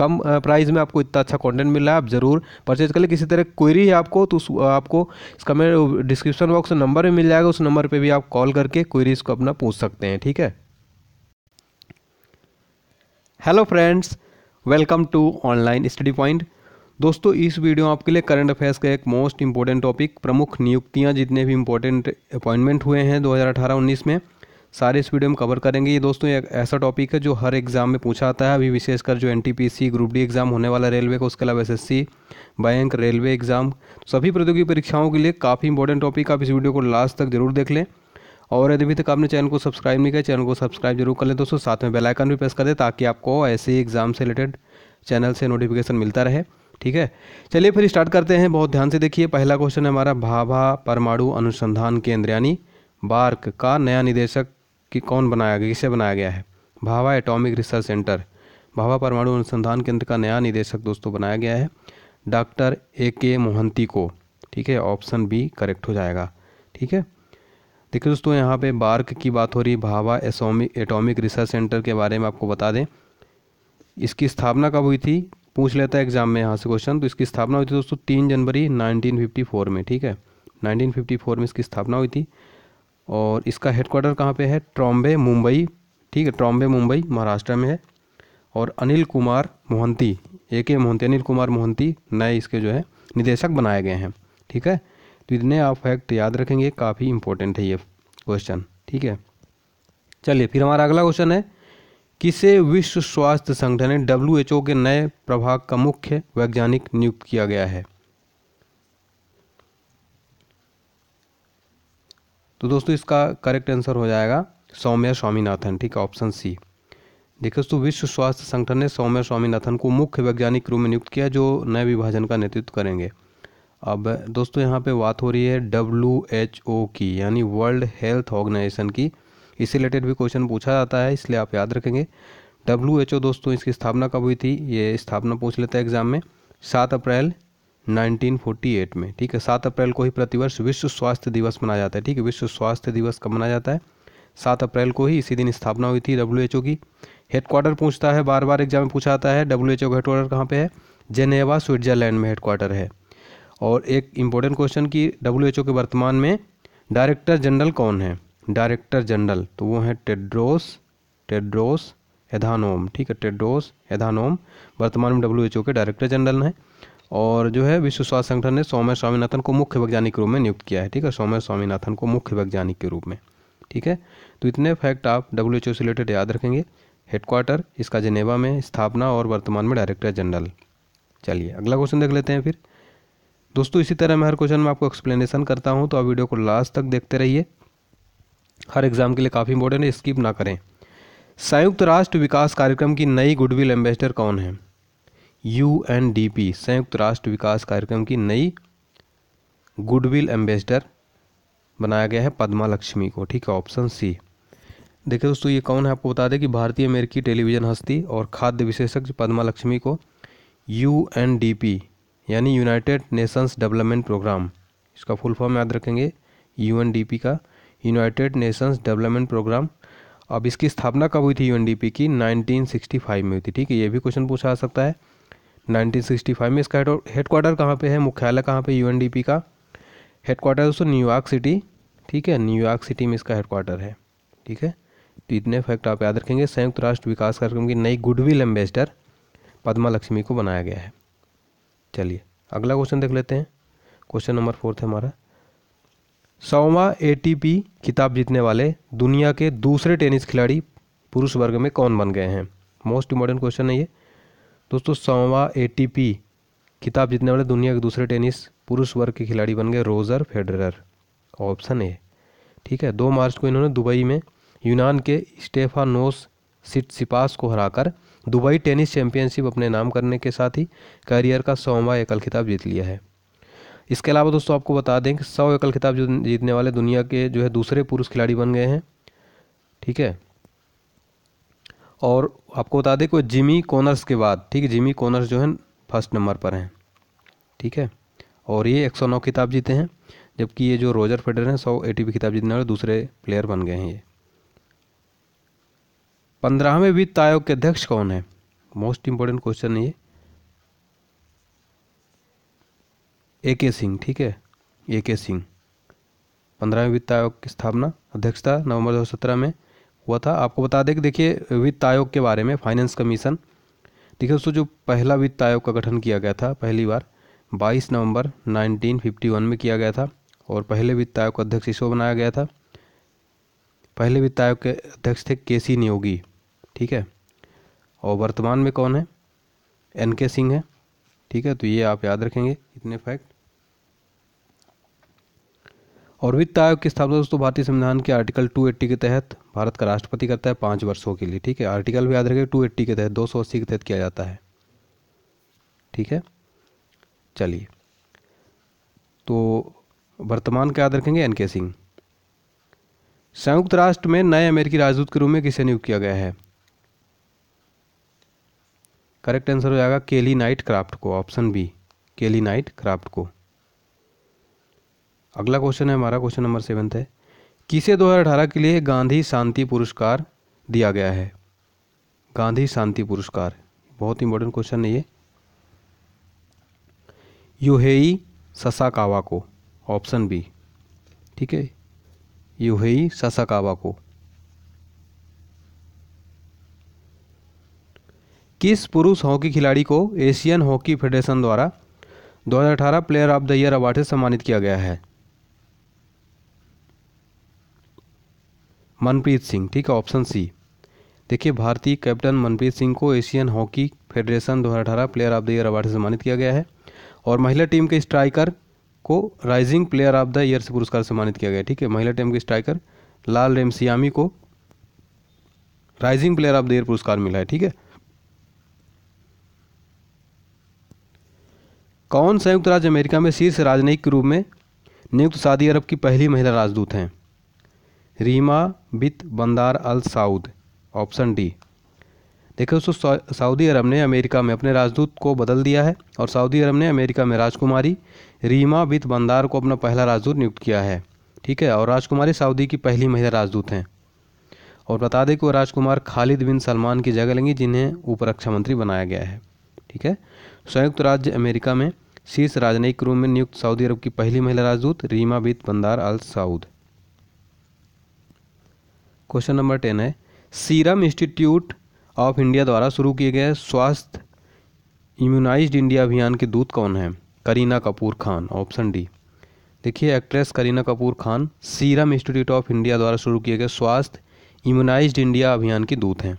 कम price में आपको इतना अच्छा कंटेंट मिल रहा है आप ज़रूर परचेज कर ले किसी तरह क्वेरी है आपको तो आपको इसका मेरे डिस्क्रिप्शन बॉक्स नंबर भी मिल जाएगा उस नंबर पर भी आप कॉल करके क्वेरीज़ को अपना पूछ सकते हैं ठीक है hello friends welcome to online study point दोस्तों इस वीडियो आपके लिए करंट अफेयर्स का एक मोस्ट इम्पोर्टेंट टॉपिक प्रमुख नियुक्तियां जितने भी इम्पोर्टेंट अपॉइंटमेंट हुए हैं 2018-19 में सारे इस वीडियो में कवर करेंगे ये दोस्तों एक ऐसा टॉपिक है जो हर एग्ज़ाम में पूछा आता है अभी विशेषकर जो एन ग्रुप डी एग्ज़ाम होने वाला रेलवे का उसके अलावा एस बैंक रेलवे एग्ज़ाम सभी प्रतियोगी परीक्षाओं के लिए काफ़ी इंपॉर्टेंट टॉपिक आप इस वीडियो को लास्ट तक जरूर देख लें और यदि अभी तक आपने चैनल को सब्सक्राइब नहीं किया चैनल को सब्सक्राइब जरूर कर लें दोस्तों साथ में बेल आइकन भी प्रेस कर दें ताकि आपको ऐसे एग्ज़ाम से रिलेटेड चैनल से नोटिफिकेशन मिलता रहे ठीक है चलिए फिर स्टार्ट करते हैं बहुत ध्यान से देखिए पहला क्वेश्चन है हमारा भाभा परमाणु अनुसंधान केंद्र यानी बार्क का नया निदेशक कि कौन बनाया गया किसे बनाया गया है Bhabha atomic research centre Bhabha परमाणु अनुसंधान केंद्र का नया निदेशक दोस्तों बनाया गया है डॉक्टर ए के मोहंती को ठीक है ऑप्शन बी करेक्ट हो जाएगा ठीक है देखिए दोस्तों यहाँ पे बार्क की बात हो रही है भावा एसोमिक एटॉमिक रिसर्च सेंटर के बारे में आपको बता दें इसकी स्थापना कब हुई थी पूछ लेता है एग्जाम में यहाँ से क्वेश्चन तो इसकी स्थापना हुई थी दोस्तों तीन जनवरी 1954 में ठीक है 1954 में इसकी स्थापना हुई थी और इसका हेडक्वार्टर कहाँ पे है ट्रॉम्बे मुंबई ठीक है ट्रॉम्बे मुंबई महाराष्ट्र में है और अनिल कुमार मोहंती ए के मोहंती अनिल कुमार मोहंती नए इसके जो है निदेशक बनाए गए हैं ठीक है तो इतने आप फैक्ट याद रखेंगे काफ़ी इंपॉर्टेंट है ये क्वेश्चन ठीक है चलिए फिर हमारा अगला क्वेश्चन है किसे विश्व स्वास्थ्य संगठन डब्ल्यू के नए प्रभाग का मुख्य वैज्ञानिक नियुक्त किया गया है तो दोस्तों इसका करेक्ट आंसर हो जाएगा सौम्या स्वामीनाथन ठीक है ऑप्शन सी देखिए दोस्तों विश्व स्वास्थ्य संगठन ने सौम्या स्वामीनाथन को मुख्य वैज्ञानिक रूप में नियुक्त किया जो नए विभाजन का नेतृत्व करेंगे अब दोस्तों यहाँ पे बात हो रही है डब्ल्यू एच ओ की यानी वर्ल्ड हेल्थ ऑर्गेनाइजेशन की इससे रिलेटेड भी क्वेश्चन पूछा जाता है इसलिए आप याद रखेंगे डब्ल्यू एच ओ दोस्तों इसकी स्थापना कब हुई थी ये स्थापना पूछ लेता हैं एग्ज़ाम में सात अप्रैल 1948 में ठीक है सात अप्रैल को ही प्रतिवर्ष विश्व स्वास्थ्य दिवस मनाया जाता है ठीक है विश्व स्वास्थ्य दिवस कब मनाया जाता है सात अप्रैल को ही इसी दिन स्थापना हुई थी डब्ल्यू एच ओ की हेडक्वार्टर पूछता है बार बार एग्जाम में पूछा आता है डब्ल्यू का हेडक्वार्टर कहाँ पर है जेनेवा स्विट्जरलैंड में हेडक्वार्टर है और एक इम्पोर्टेंट क्वेश्चन कि डब्ल्यू के वर्तमान में डायरेक्टर जनरल कौन है डायरेक्टर जनरल तो वो हैं टेड्रोस टेड्रोस एधानोम ठीक है टेड्रोस एधानोम वर्तमान में डब्ल्यू एच ओ के डायरेक्टर जनरल हैं और जो है विश्व स्वास्थ्य संगठन ने सौम्य स्वामीनाथन को मुख्य वैज्ञानिक रूप में नियुक्त किया है ठीक है सौम्य स्वामीनाथन को मुख्य वैज्ञानिक के रूप में ठीक है तो इतने फैक्ट आप डब्ल्यू एच ओ से रिलेटेड याद रखेंगे हेडक्वार्टर इसका जनेवा में स्थापना और वर्तमान में डायरेक्टर जनरल चलिए अगला क्वेश्चन देख लेते हैं फिर दोस्तों इसी तरह मैं हर क्वेश्चन में आपको एक्सप्लेनेशन करता हूँ तो आप वीडियो को लास्ट तक देखते रहिए हर एग्जाम के लिए काफ़ी इंपॉर्टेंट है स्किप ना करें संयुक्त राष्ट्र विकास कार्यक्रम की नई गुडविल एम्बेसडर कौन है पी संयुक्त राष्ट्र विकास कार्यक्रम की नई गुडविल एम्बेसडर बनाया गया है पद्मा लक्ष्मी को ठीक है ऑप्शन सी देखिए दोस्तों ये कौन है आपको बता दें कि भारतीय अमेरिकी टेलीविज़न हस्ती और खाद्य विशेषज्ञ पद्मा लक्ष्मी को यू यानी यूनाइटेड नेशंस डेवलपमेंट प्रोग्राम इसका फुल फॉर्म याद रखेंगे यू का यूनाइटेड नेशंस डेवलपमेंट प्रोग्राम अब इसकी स्थापना कब हुई थी यू की 1965 में हुई थी ठीक है ये भी क्वेश्चन पूछा जा सकता है 1965 में इसका हेडक्वार्टर कहाँ पे है मुख्यालय कहाँ पे यूएनडीपी का हेडक्वार्टर दोस्तों न्यूयॉर्क सिटी ठीक है न्यूयॉर्क सिटी में इसका हेडक्वार्टर है ठीक है तो इतने फैक्ट आप याद रखेंगे संयुक्त राष्ट्र विकास कार्यक्रम की नई गुडविल एम्बेसडर पद्मा लक्ष्मी को बनाया गया है चलिए अगला क्वेश्चन देख लेते हैं क्वेश्चन नंबर फोर्थ है हमारा सौवा ए किताब जीतने वाले दुनिया के दूसरे टेनिस खिलाड़ी पुरुष वर्ग में कौन बन गए हैं मोस्ट इम्पोर्टेंट क्वेश्चन है ये दोस्तों सौवा ए खिताब जीतने वाले दुनिया के दूसरे टेनिस पुरुष वर्ग के खिलाड़ी बन गए रोजर फेडरर ऑप्शन ए ठीक है दो मार्च को इन्होंने दुबई में यूनान के स्टेफानोस सिपास को हराकर दुबई टेनिस चैंपियनशिप अपने नाम करने के साथ ही करियर का सौवा एकल खिताब जीत लिया है इसके अलावा दोस्तों आपको बता दें कि सौ एकल खिताब जीतने वाले दुनिया के जो है दूसरे पुरुष खिलाड़ी बन गए हैं ठीक है और आपको बता दें कोई जिमी कॉनर्स के बाद ठीक है जिमी कॉनर्स जो है फर्स्ट नंबर पर हैं ठीक है और ये एक सौ नौ किताब जीते हैं जबकि ये जो रोजर फेडर हैं सौ एटीपी किताब जीतने वाले दूसरे प्लेयर बन गए हैं ये पंद्रहवें वित्त आयोग के अध्यक्ष कौन है मोस्ट इम्पोर्टेंट क्वेश्चन ये ए के सिंह ठीक है ए के सिंह पंद्रहवें वित्त आयोग की स्थापना अध्यक्षता नवंबर दो में हुआ था आपको बता दें कि देखिए वित्त आयोग के बारे में फाइनेंस कमीशन देखिए दोस्तों जो पहला वित्त आयोग का गठन किया गया था पहली बार 22 नवंबर 1951 में किया गया था और पहले वित्त आयोग का अध्यक्ष इसको बनाया गया था पहले वित्त आयोग के अध्यक्ष थे के सी नियोगी ठीक है और वर्तमान में कौन है एन के सिंह है ठीक है तो ये आप याद रखेंगे इतने फैक्ट और वित्त आयोग की स्थापना दोस्तों भारतीय संविधान के आर्टिकल 280 के तहत भारत का राष्ट्रपति करता है पाँच वर्षों के लिए ठीक है आर्टिकल भी याद रखें एट्टी के तहत अस्सी के तहत किया जाता है ठीक है चलिए तो वर्तमान का याद रखेंगे एन के सिंह संयुक्त राष्ट्र में नए अमेरिकी राजदूत के रूप में किसे नियुक्त किया गया है करेक्ट आंसर हो जाएगा केली नाइट क्राफ्ट को option B Kelly Knight Craft को अगला क्वेश्चन है हमारा क्वेश्चन नंबर सेवेंथ है किसे दो के लिए गांधी शांति पुरस्कार दिया गया है गांधी शांति पुरस्कार बहुत इंपॉर्टेंट क्वेश्चन है ये युहेई ससाकावा को ऑप्शन बी ठीक है युहेई ससाकावा को किस पुरुष हॉकी खिलाड़ी को एशियन हॉकी फेडरेशन द्वारा 2018 player of the year award से सम्मानित किया गया है मनप्रीत सिंह ठीक है ऑप्शन सी देखिए भारतीय कैप्टन मनप्रीत सिंह को एशियन हॉकी फेडरेशन दो player of the year award से सम्मानित किया गया है और महिला टीम के स्ट्राइकर को rising player of the year से पुरस्कार सम्मानित किया गया ठीक है महिला टीम के स्ट्राइकर लाल रेमसियामी को rising player of the year पुरस्कार मिला है ठीक है कौन संयुक्त राज्य अमेरिका में शीर्ष राजनयिक के रूप में नियुक्त सऊदी अरब की पहली महिला राजदूत हैं Reema bint Bandar Al Saud option D देखिए दोस्तों सऊदी अरब ने अमेरिका में अपने राजदूत को बदल दिया है और सऊदी अरब ने अमेरिका में राजकुमारी रीमा बित बंदार को अपना पहला राजदूत नियुक्त किया है ठीक है और राजकुमारी सऊदी की पहली महिला राजदूत हैं और बता दें कि वो राजकुमार खालिद बिन सलमान की जगह लेंगी जिन्हें उपरक्षा मंत्री बनाया गया है ठीक है संयुक्त राज्य अमेरिका में शीर्ष राजनयिक रूप में नियुक्त सऊदी अरब की पहली महिला राजदूत Reema bint Bandar Al Saud question number ten है सीरम इंस्टीट्यूट ऑफ इंडिया द्वारा शुरू किए गए स्वास्थ्य इम्यूनाइज्ड इंडिया अभियान के दूत कौन हैं करीना कपूर खान ऑप्शन डी देखिए actress Kareena Kapoor Khan Serum Institute of India द्वारा शुरू किए गए स्वास्थ्य इम्यूनाइज इंडिया अभियान की दूत हैं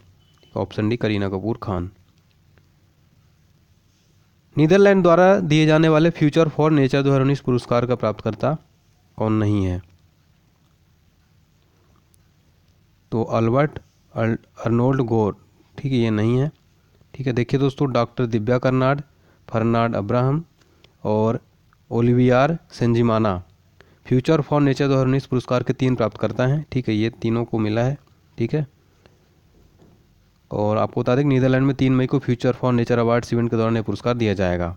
option D Kareena Kapoor Khan Netherland द्वारा दिए जाने वाले फ्यूचर फॉर नेचर दो पुरस्कार का प्राप्तकर्ता कौन नहीं है तो अल्बर्ट अर्नोल्ड गोर ठीक है ये नहीं है ठीक है देखिए दोस्तों डॉक्टर दिव्या कर्नाड फर्नाड अब्राहम और Olivier Nsengimana Future for Nature दो हज़ार उन्नीस पुरस्कार के तीन प्राप्त करता है ठीक है ये तीनों को मिला है ठीक है और आपको बता दें नीदरलैंड में तीन मई को Future for Nature Awards event के दौरान यह पुरस्कार दिया जाएगा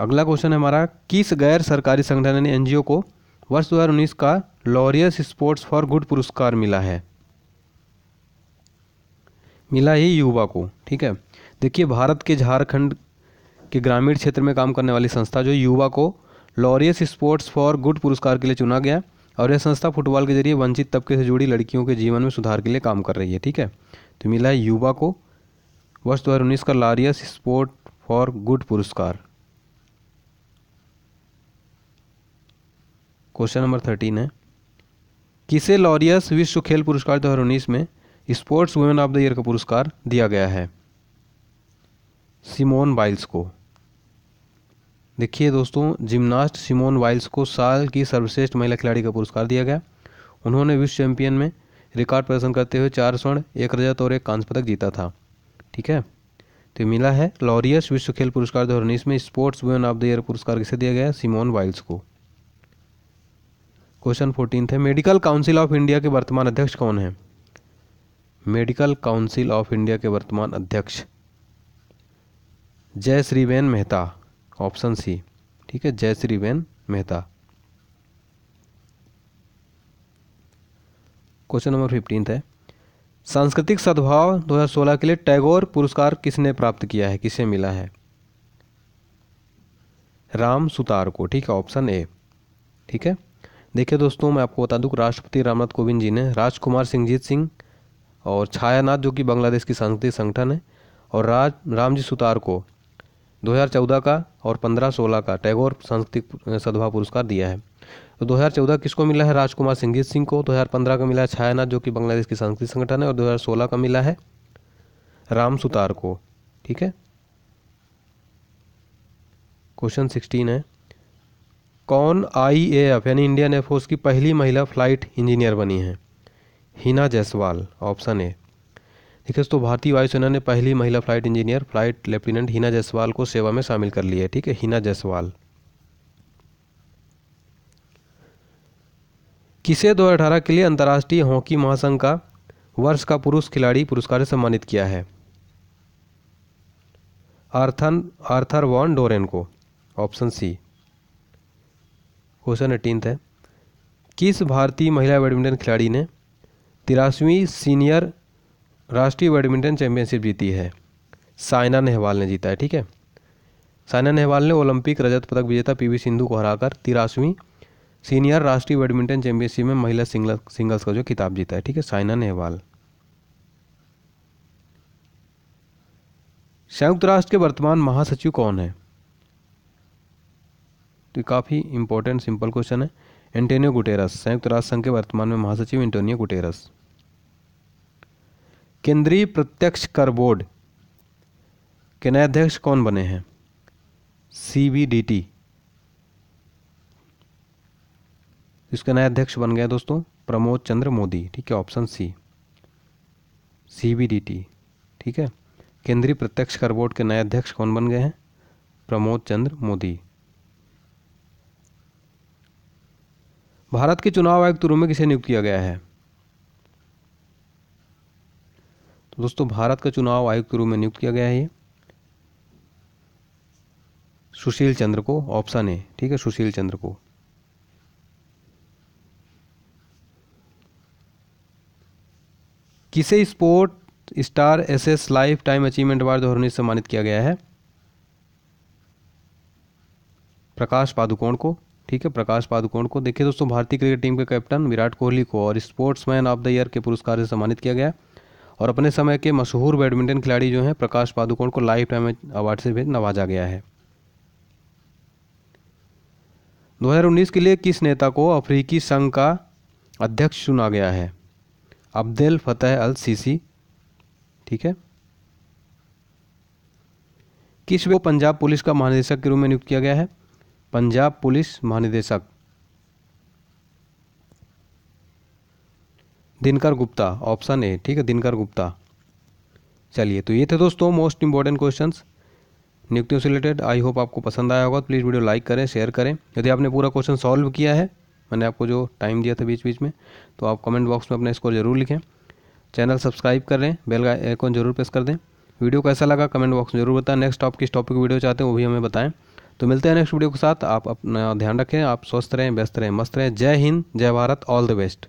अगला क्वेश्चन है हमारा किस गैर सरकारी संगठन ने एनजीओ को वर्ष 2019 का लॉरियस स्पोर्ट्स फॉर गुड पुरस्कार मिला है मिला ही युवा को ठीक है देखिए भारत के झारखंड के ग्रामीण क्षेत्र में काम करने वाली संस्था जो युवा को लॉरियस स्पोर्ट्स फॉर गुड पुरस्कार के लिए चुना गया और यह संस्था फुटबॉल के जरिए वंचित तबके से जुड़ी लड़कियों के जीवन में सुधार के लिए काम कर रही है ठीक है तो मिला है युवा को वर्ष दो हज़ार उन्नीस का लॉरियस स्पोर्ट फॉर गुड पुरस्कार क्वेश्चन नंबर थर्टीन है किसे लॉरियस विश्व खेल पुरस्कार दो में sports women of the year का पुरस्कार दिया गया है सिमोन बाइल्स को देखिए दोस्तों जिमनास्ट सिमोन वाइल्स को साल की सर्वश्रेष्ठ महिला खिलाड़ी का पुरस्कार दिया गया उन्होंने विश्व चैंपियन में रिकॉर्ड प्रदर्शन करते हुए चार स्वर्ण एक रजत और एक कांस्य पदक जीता था ठीक है तो मिला है लॉरियस विश्व खेल पुरस्कार दो में sports women of the year पुरस्कार किसे दिया गया सिमोन वाइल्स को क्वेश्चन फोर्टीन है मेडिकल काउंसिल ऑफ इंडिया के वर्तमान अध्यक्ष कौन है मेडिकल काउंसिल ऑफ इंडिया के वर्तमान अध्यक्ष जय श्री वैन मेहता ऑप्शन सी ठीक है जय श्री वैन मेहता क्वेश्चन नंबर फिफ्टीन है सांस्कृतिक सद्भाव 2016 के लिए टैगोर पुरस्कार किसने प्राप्त किया है किसे मिला है राम सुतार को ठीक है ऑप्शन ए ठीक है देखिए दोस्तों मैं आपको बता दूँ कि राष्ट्रपति रामनाथ कोविंद जी ने राजकुमार सिंहजीत सिंह और छायानाथ जो कि बांग्लादेश की सांस्कृतिक संगठन है और राज रामजी सुतार को 2014 का और 15-16 का टैगोर सांस्कृतिक सद्भाव पुरस्कार दिया है तो 2014 किसको मिला है राजकुमार सिंहजीत सिंह को 2015 का मिला है छायानाथ जो कि बांग्लादेश की सांस्कृतिक संगठन है और 2016 का मिला है राम सुतार को ठीक है क्वेश्चन सिक्सटीन है कौन आई यानी इंडियन एयरफोर्स की पहली महिला फ्लाइट इंजीनियर बनी है हिना जायसवाल ऑप्शन ए देखिए दोस्तों तो भारतीय वायुसेना ने पहली महिला flight engineer flight lieutenant Hina Jaiswal को सेवा में शामिल कर लिया है ठीक है हिना जायसवाल किसे दो के लिए अंतर्राष्ट्रीय हॉकी महासंघ का वर्ष का पुरुष खिलाड़ी पुरस्कार से सम्मानित किया है आर्थन आर्थर वॉन डोरेन को ऑप्शन सी क्वेश्चन एटीनथ है किस भारतीय महिला बैडमिंटन खिलाड़ी ने तिरासवीं सीनियर राष्ट्रीय बैडमिंटन चैंपियनशिप जीती है साइना नेहवाल ने जीता है ठीक है साइना नेहवाल ने ओलंपिक रजत पदक विजेता पीवी सिंधु को हराकर तिरासवीं सीनियर राष्ट्रीय बैडमिंटन चैंपियनशिप में महिला सिंगल सिंगल्स का जो खिताब जीता है ठीक है साइना नेहवाल संयुक्त राष्ट्र के वर्तमान महासचिव कौन है तो काफ़ी इंपॉर्टेंट सिंपल क्वेश्चन है एंटोनियो गुटेरस संयुक्त राष्ट्र संघ के वर्तमान में महासचिव एंटोनियो गुटेरस केंद्रीय प्रत्यक्ष कर बोर्ड के नए अध्यक्ष कौन बने हैं सीबीडीटी इसके नए अध्यक्ष बन गए दोस्तों प्रमोद चंद्र मोदी ठीक है ऑप्शन सी सीबीडीटी ठीक है केंद्रीय प्रत्यक्ष कर बोर्ड के नए अध्यक्ष कौन बन गए हैं प्रमोद चंद्र मोदी भारत के चुनाव आयुक्त रूप में किसे नियुक्त किया गया है तो दोस्तों भारत का चुनाव आयुक्त रूप में नियुक्त किया गया है ये सुशील चंद्र को ऑप्शन है ठीक है सुशील चंद्र को किसे Sportstar Aces lifetime achievement award दो सम्मानित किया गया है प्रकाश पादुकोण को ठीक है प्रकाश पादुकोण को देखिए दोस्तों भारतीय क्रिकेट टीम के कैप्टन विराट कोहली को और स्पोर्ट्समैन ऑफ द ईयर के पुरस्कार से सम्मानित किया गया और अपने समय के मशहूर बैडमिंटन खिलाड़ी जो हैं प्रकाश पादुकोण को लाइफ टाइम अवार्ड से भी नवाजा गया है 2019 के लिए किस नेता को अफ्रीकी संघ का अध्यक्ष चुना गया है अब्देल फतेह अल सीसी ठीक है किस वो पंजाब पुलिस का महानिदेशक के रूप में नियुक्त किया गया है पंजाब पुलिस महानिदेशक दिनकर गुप्ता ऑप्शन ए ठीक है दिनकर गुप्ता चलिए तो ये थे दोस्तों मोस्ट इंपॉर्टेंट क्वेश्चंस नियुक्तियों से रिलेटेड आई होप आपको पसंद आया होगा तो प्लीज़ वीडियो लाइक करें शेयर करें यदि आपने पूरा क्वेश्चन सॉल्व किया है मैंने आपको जो टाइम दिया था बीच बीच में तो आप कमेंट बॉक्स में अपना स्कोर जरूर लिखें चैनल सब्सक्राइब कर लें बेल का आइकॉन जरूर प्रेस कर दें वीडियो कैसा लगा कमेंट बॉक्स में जरूर बताएं नेक्स्ट आप किस टॉपिक वीडियो चाहते हैं वो भी हमें बताएं तो मिलते हैं नेक्स्ट वीडियो के साथ आप अपना ध्यान रखें आप स्वस्थ रहें व्यस्त रहें मस्त रहें जय हिंद जय भारत ऑल द बेस्ट